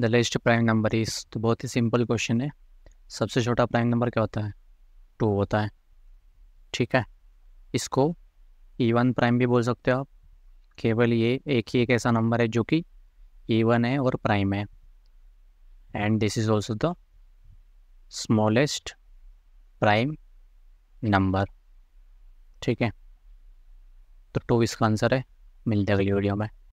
the लेस्ट prime number इस तो बहुत ही सिंपल क्वेश्चन है सबसे छोटा प्राइम नंबर क्या होता है टू होता है ठीक है इसको ई e वन प्राइम भी बोल सकते हो आप केवल ये एक ही एक ऐसा नंबर है जो कि ई e वन है और प्राइम है and this is also the smallest prime number ठीक है तो टू इसका आंसर है मिलते अगली वीडियो में